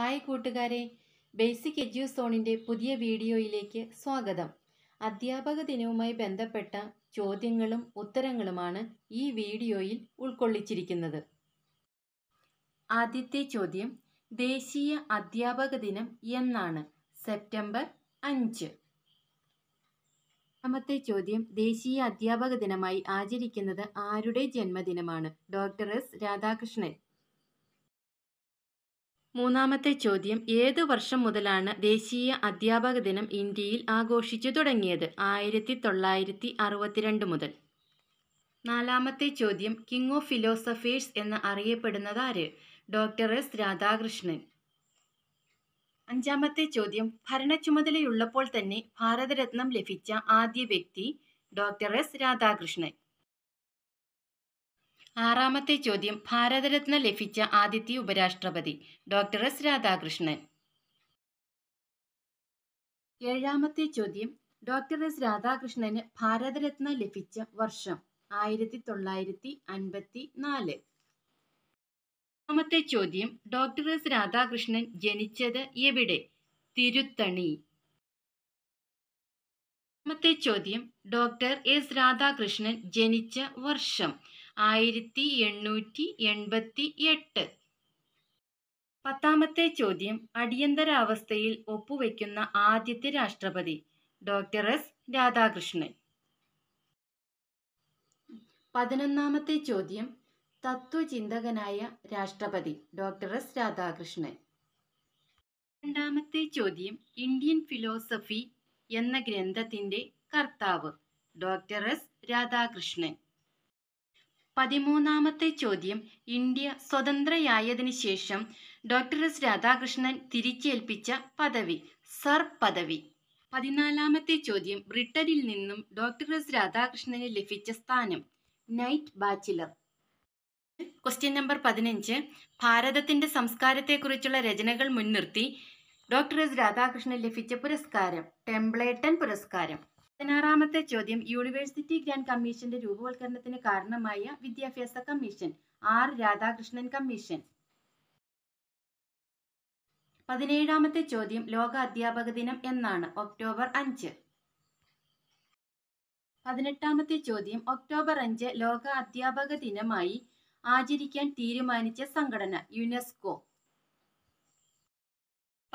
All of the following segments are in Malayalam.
ഹായ് കൂട്ടുകാരെ ബേസിക് സോണിൻ്റെ പുതിയ വീഡിയോയിലേക്ക് സ്വാഗതം അധ്യാപക ദിനവുമായി ബന്ധപ്പെട്ട ചോദ്യങ്ങളും ഉത്തരങ്ങളുമാണ് ഈ വീഡിയോയിൽ ഉൾക്കൊള്ളിച്ചിരിക്കുന്നത് ആദ്യത്തെ ചോദ്യം ദേശീയ അധ്യാപക ദിനം എന്നാണ് സെപ്റ്റംബർ അഞ്ച് രണ്ടാമത്തെ ചോദ്യം ദേശീയ അധ്യാപക ദിനമായി ആചരിക്കുന്നത് ആരുടെ ജന്മദിനമാണ് ഡോക്ടർ എസ് രാധാകൃഷ്ണൻ മൂന്നാമത്തെ ചോദ്യം ഏത് വർഷം മുതലാണ് ദേശീയ അധ്യാപക ദിനം ഇന്ത്യയിൽ ആഘോഷിച്ചു തുടങ്ങിയത് ആയിരത്തി തൊള്ളായിരത്തി അറുപത്തിരണ്ട് മുതൽ നാലാമത്തെ ചോദ്യം കിങ് ഓഫ് ഫിലോസഫേഴ്സ് എന്ന് അറിയപ്പെടുന്നത് ആര് ഡോക്ടർ എസ് രാധാകൃഷ്ണൻ അഞ്ചാമത്തെ ചോദ്യം ഭരണച്ചുമതലയുള്ളപ്പോൾ തന്നെ ഭാരതരത്നം ലഭിച്ച ആദ്യ വ്യക്തി ഡോക്ടർ എസ് രാധാകൃഷ്ണൻ ആറാമത്തെ ചോദ്യം ഭാരതരത്ന ലഭിച്ച ആദ്യത്തെ ഉപരാഷ്ട്രപതി ഡോക്ടർ എസ് രാധാകൃഷ്ണൻ ഏഴാമത്തെ ചോദ്യം ഡോക്ടർ എസ് രാധാകൃഷ്ണന് ഭാരതരത്ന ലഭിച്ച വർഷം ആയിരത്തി തൊള്ളായിരത്തി അൻപത്തി നാല് ഒന്നാമത്തെ ചോദ്യം ഡോക്ടർ എസ് രാധാകൃഷ്ണൻ ജനിച്ചത് എവിടെ തിരുത്തണി രണ്ടാമത്തെ ചോദ്യം ഡോക്ടർ എസ് രാധാകൃഷ്ണൻ ജനിച്ച വർഷം ആയിരത്തി എണ്ണൂറ്റി എൺപത്തി എട്ട് പത്താമത്തെ ചോദ്യം അടിയന്തരാവസ്ഥയിൽ ഒപ്പുവെക്കുന്ന ആദ്യത്തെ രാഷ്ട്രപതി ഡോക്ടർ എസ് രാധാകൃഷ്ണൻ പതിനൊന്നാമത്തെ ചോദ്യം തത്വചിന്തകനായ രാഷ്ട്രപതി ഡോക്ടർ എസ് രാധാകൃഷ്ണൻ രണ്ടാമത്തെ ചോദ്യം ഇന്ത്യൻ ഫിലോസഫി എന്ന ഗ്രന്ഥത്തിന്റെ കർത്താവ് ഡോക്ടർ എസ് രാധാകൃഷ്ണൻ പതിമൂന്നാമത്തെ ചോദ്യം ഇന്ത്യ സ്വതന്ത്രയായതിനു ശേഷം ഡോക്ടർ എസ് രാധാകൃഷ്ണൻ തിരിച്ചേൽപ്പിച്ച പദവി സർ പദവി പതിനാലാമത്തെ ചോദ്യം ബ്രിട്ടനിൽ നിന്നും ഡോക്ടർ എസ് രാധാകൃഷ്ണന് ലഭിച്ച സ്ഥാനം നൈറ്റ് ബാച്ചിലർ ക്വസ്റ്റ്യൻ നമ്പർ പതിനഞ്ച് ഭാരതത്തിന്റെ സംസ്കാരത്തെക്കുറിച്ചുള്ള രചനകൾ മുൻനിർത്തി ഡോക്ടർ എസ് രാധാകൃഷ്ണൻ ലഭിച്ച പുരസ്കാരം ടെംപ്ലേറ്റൻ പുരസ്കാരം പതിനാറാമത്തെ ചോദ്യം യൂണിവേഴ്സിറ്റി ഗ്രാൻഡ് കമ്മീഷന്റെ രൂപവൽക്കരണത്തിന് കാരണമായ വിദ്യാഭ്യാസ കമ്മീഷൻ ആർ രാധാകൃഷ്ണൻ കമ്മീഷൻ പതിനേഴാമത്തെ ചോദ്യം ലോക അധ്യാപക ദിനം എന്നാണ് ഒക്ടോബർ അഞ്ച് പതിനെട്ടാമത്തെ ചോദ്യം ഒക്ടോബർ അഞ്ച് ലോക അധ്യാപക ദിനമായി ആചരിക്കാൻ തീരുമാനിച്ച സംഘടന യുനെസ്കോ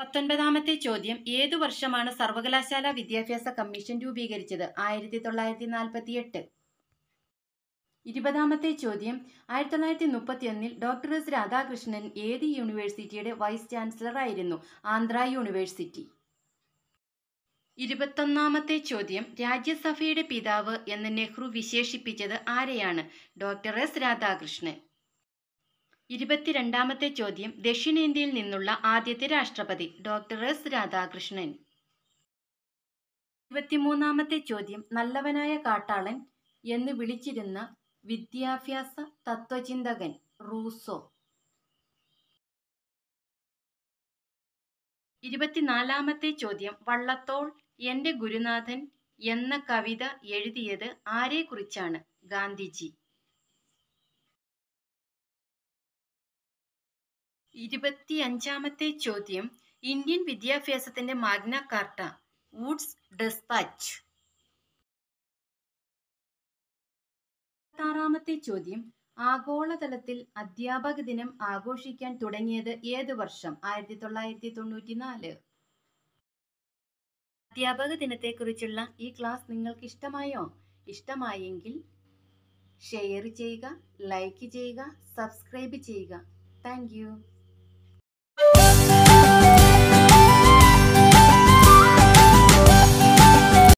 പത്തൊൻപതാമത്തെ ചോദ്യം ഏതു വർഷമാണ് സർവകലാശാല വിദ്യാഭ്യാസ കമ്മീഷൻ രൂപീകരിച്ചത് ആയിരത്തി തൊള്ളായിരത്തി നാൽപ്പത്തി എട്ട് ഇരുപതാമത്തെ ചോദ്യം ആയിരത്തി തൊള്ളായിരത്തി മുപ്പത്തിയൊന്നിൽ ഡോക്ടർ എസ് രാധാകൃഷ്ണൻ ഏത് യൂണിവേഴ്സിറ്റിയുടെ വൈസ് ചാൻസലർ ആയിരുന്നു ആന്ധ്ര യൂണിവേഴ്സിറ്റി ഇരുപത്തൊന്നാമത്തെ ചോദ്യം രാജ്യസഭയുടെ പിതാവ് എന്ന് നെഹ്റു വിശേഷിപ്പിച്ചത് ആരെയാണ് ഡോക്ടർ എസ് രാധാകൃഷ്ണൻ ഇരുപത്തിരണ്ടാമത്തെ ചോദ്യം ദക്ഷിണേന്ത്യയിൽ നിന്നുള്ള ആദ്യത്തെ രാഷ്ട്രപതി ഡോക്ടർ എസ് രാധാകൃഷ്ണൻ ഇരുപത്തിമൂന്നാമത്തെ ചോദ്യം നല്ലവനായ കാട്ടാളൻ എന്ന് വിളിച്ചിരുന്ന വിദ്യാഭ്യാസ തത്വചിന്തകൻ റൂസോ ഇരുപത്തിനാലാമത്തെ ചോദ്യം വള്ളത്തോൾ എൻ്റെ ഗുരുനാഥൻ എന്ന കവിത എഴുതിയത് ആരെക്കുറിച്ചാണ് ഗാന്ധിജി ഇരുപത്തിയഞ്ചാമത്തെ ചോദ്യം ഇന്ത്യൻ വിദ്യാഭ്യാസത്തിന്റെ മാഗ്ന കാർട്ട വുഡ്സ് ഡെസ്പാച്ച് ആറാമത്തെ ചോദ്യം ആഗോളതലത്തിൽ അധ്യാപക ദിനം ആഘോഷിക്കാൻ തുടങ്ങിയത് ഏത് വർഷം ആയിരത്തി തൊള്ളായിരത്തി തൊണ്ണൂറ്റി നാല് അധ്യാപക ദിനത്തെക്കുറിച്ചുള്ള ഈ ക്ലാസ് നിങ്ങൾക്ക് ഇഷ്ടമായോ ഇഷ്ടമായെങ്കിൽ ഷെയർ ചെയ്യുക ലൈക്ക് ചെയ്യുക സബ്സ്ക്രൈബ് ചെയ്യുക താങ്ക്